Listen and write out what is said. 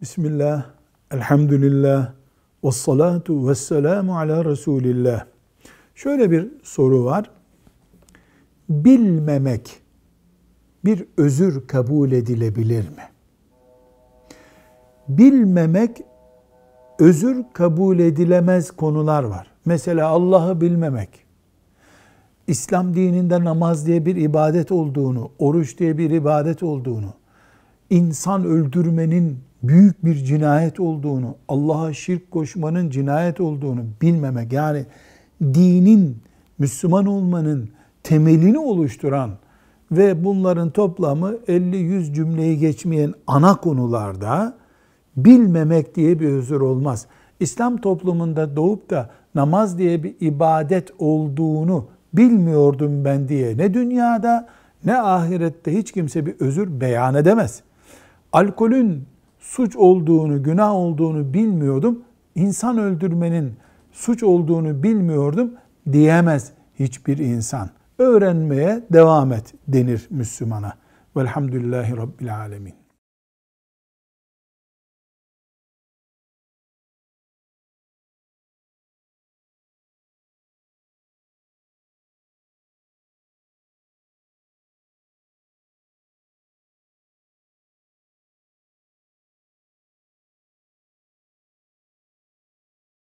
Bismillah, elhamdülillah, ve salatu ve selamu ala Resulillah. Şöyle bir soru var. Bilmemek bir özür kabul edilebilir mi? Bilmemek özür kabul edilemez konular var. Mesela Allah'ı bilmemek, İslam dininde namaz diye bir ibadet olduğunu, oruç diye bir ibadet olduğunu, insan öldürmenin büyük bir cinayet olduğunu, Allah'a şirk koşmanın cinayet olduğunu bilmemek yani dinin, Müslüman olmanın temelini oluşturan ve bunların toplamı 50-100 cümleyi geçmeyen ana konularda bilmemek diye bir özür olmaz. İslam toplumunda doğup da namaz diye bir ibadet olduğunu bilmiyordum ben diye ne dünyada ne ahirette hiç kimse bir özür beyan edemez. Alkolün suç olduğunu, günah olduğunu bilmiyordum. İnsan öldürmenin suç olduğunu bilmiyordum diyemez hiçbir insan. Öğrenmeye devam et denir Müslümana. Velhamdülillahi Rabbil Alemin.